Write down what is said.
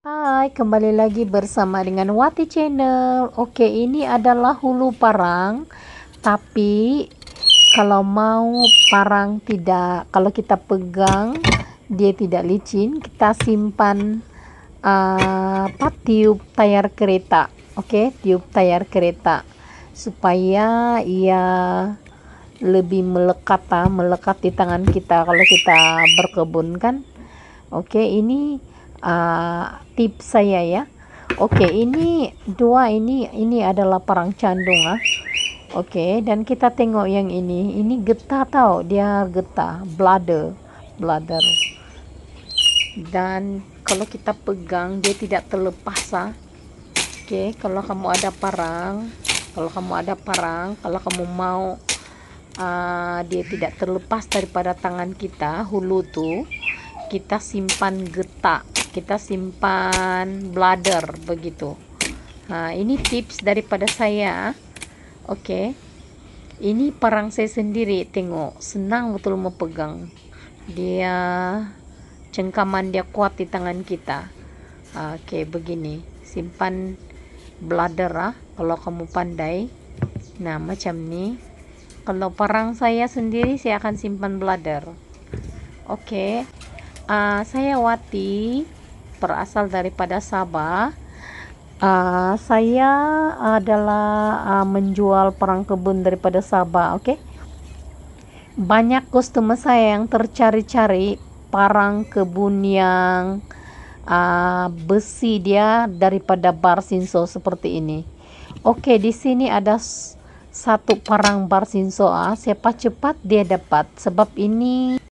Hai, kembali lagi bersama dengan Wati Channel. Oke, ini adalah hulu parang, tapi kalau mau parang tidak, kalau kita pegang dia tidak licin, kita simpan uh, tiup tayar kereta. Oke, tiup tayar kereta supaya ia lebih melekat, ah, melekat di tangan kita kalau kita berkebun kan. Oke, ini Eh, tips saya ya. Oke, okay, ini dua ini ini adalah parang candung ah. Oke, okay, dan kita tengok yang ini. Ini getah tau, dia getah, bladder, bladder. Dan kalau kita pegang dia tidak terlepas ah. Oke, okay, kalau kamu ada parang, kalau kamu ada parang, kalau kamu mau uh, dia tidak terlepas daripada tangan kita, hulu tuh kita simpan getah kita simpan bladder begitu nah, ini tips daripada saya oke ini parang saya sendiri tengok senang betul memegang dia cengkaman dia kuat di tangan kita oke okay, begini simpan bladder ah kalau kamu pandai nah macam ni kalau parang saya sendiri saya akan simpan bladder oke uh, saya Wati berasal daripada Sabah. Uh, saya adalah uh, menjual perang kebun daripada Sabah, oke? Okay? Banyak customer saya yang tercari-cari parang kebun yang uh, besi dia daripada barsinso seperti ini. Oke, okay, di sini ada satu parang barsinso, ah. siapa cepat dia dapat sebab ini